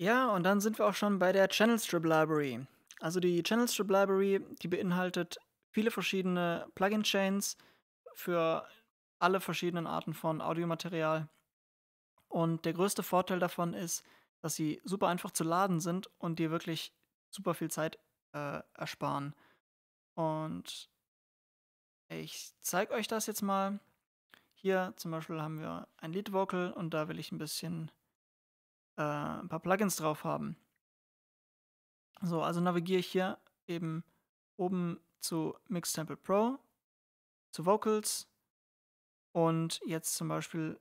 Ja, und dann sind wir auch schon bei der Channel Strip Library. Also die Channel Strip Library, die beinhaltet viele verschiedene Plugin-Chains für alle verschiedenen Arten von Audiomaterial. Und der größte Vorteil davon ist, dass sie super einfach zu laden sind und dir wirklich super viel Zeit äh, ersparen. Und ich zeige euch das jetzt mal. Hier zum Beispiel haben wir ein Lead Vocal und da will ich ein bisschen äh, ein paar Plugins drauf haben. So, also navigiere ich hier eben oben zu Mix Temple Pro, zu Vocals und jetzt zum Beispiel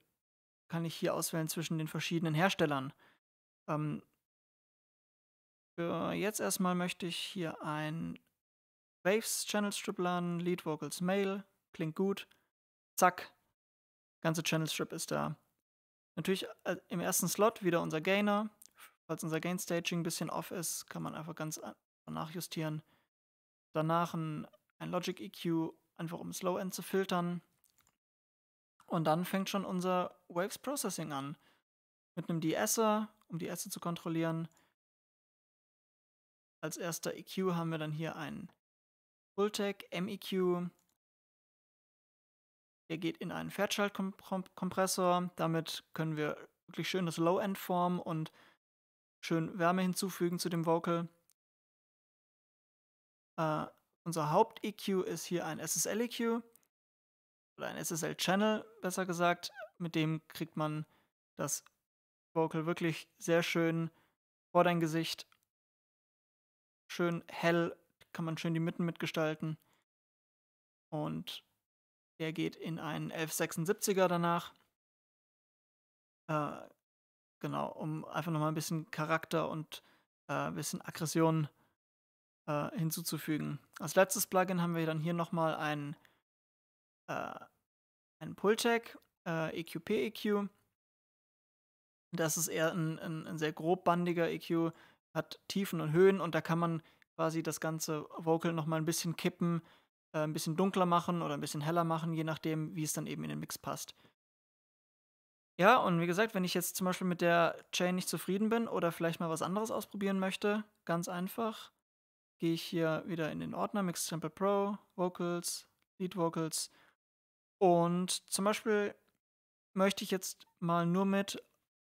kann ich hier auswählen zwischen den verschiedenen Herstellern. Ähm, jetzt erstmal möchte ich hier ein Waves Channel Strip laden, Lead Vocals Mail, klingt gut. Zack, ganze Channel Strip ist da. Natürlich äh, im ersten Slot wieder unser Gainer. Falls unser Gain-Staging ein bisschen off ist, kann man einfach ganz nachjustieren. Danach ein, ein Logic-EQ, einfach um Slow-End zu filtern. Und dann fängt schon unser Waves-Processing an. Mit einem De-Esser, um die Esse zu kontrollieren. Als erster EQ haben wir dann hier einen Fulltech MEQ der geht in einen Fairchild-Kompressor. Damit können wir wirklich schön das Low-End formen und schön Wärme hinzufügen zu dem Vocal. Äh, unser Haupt-EQ ist hier ein SSL-EQ oder ein SSL-Channel, besser gesagt. Mit dem kriegt man das Vocal wirklich sehr schön vor dein Gesicht. Schön hell, kann man schön die Mitten mitgestalten. Und der geht in einen 1176er danach. Äh, genau, um einfach nochmal ein bisschen Charakter und äh, ein bisschen Aggression äh, hinzuzufügen. Als letztes Plugin haben wir dann hier nochmal einen, äh, einen Pull-Tag, äh, EQP-EQ. E das ist eher ein, ein, ein, sehr grobbandiger EQ, hat Tiefen und Höhen und da kann man quasi das ganze Vocal nochmal ein bisschen kippen, äh, ein bisschen dunkler machen oder ein bisschen heller machen, je nachdem, wie es dann eben in den Mix passt. Ja, und wie gesagt, wenn ich jetzt zum Beispiel mit der Chain nicht zufrieden bin oder vielleicht mal was anderes ausprobieren möchte, ganz einfach, gehe ich hier wieder in den Ordner Mix Sample Pro, Vocals, Lead Vocals. Und zum Beispiel möchte ich jetzt mal nur mit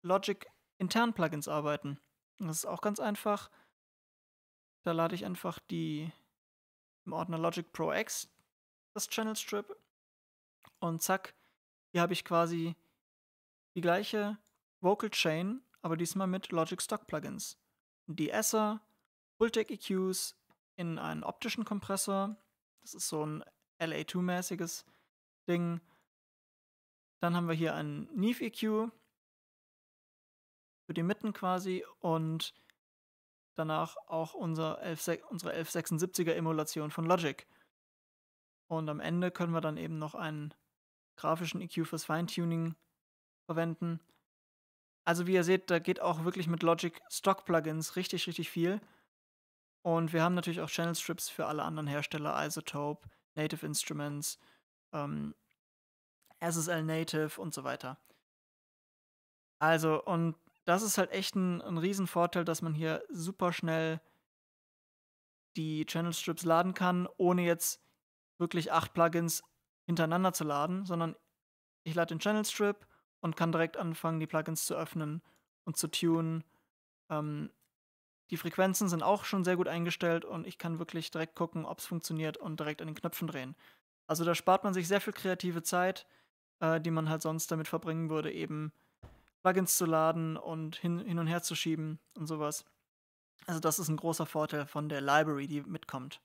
Logic internen Plugins arbeiten. Das ist auch ganz einfach. Da lade ich einfach die im Ordner Logic Pro X das Channel Strip und zack, hier habe ich quasi die gleiche Vocal Chain, aber diesmal mit Logic Stock Plugins. Die Esser, Fulltech EQs in einen optischen Kompressor, das ist so ein LA2-mäßiges Ding. Dann haben wir hier einen Neve EQ für die Mitten quasi und danach auch unser 11, unsere 1176er Emulation von Logic. Und am Ende können wir dann eben noch einen grafischen EQ fürs Feintuning verwenden. Also wie ihr seht, da geht auch wirklich mit Logic Stock Plugins richtig, richtig viel. Und wir haben natürlich auch Channel Strips für alle anderen Hersteller, Isotope, Native Instruments, ähm, SSL Native und so weiter. Also, und das ist halt echt ein, ein Riesenvorteil, dass man hier super schnell die Channel Strips laden kann, ohne jetzt wirklich acht Plugins hintereinander zu laden, sondern ich lade den Channel Strip und kann direkt anfangen, die Plugins zu öffnen und zu tunen. Ähm, die Frequenzen sind auch schon sehr gut eingestellt und ich kann wirklich direkt gucken, ob es funktioniert und direkt an den Knöpfen drehen. Also da spart man sich sehr viel kreative Zeit, äh, die man halt sonst damit verbringen würde, eben Plugins zu laden und hin, hin und her zu schieben und sowas. Also das ist ein großer Vorteil von der Library, die mitkommt.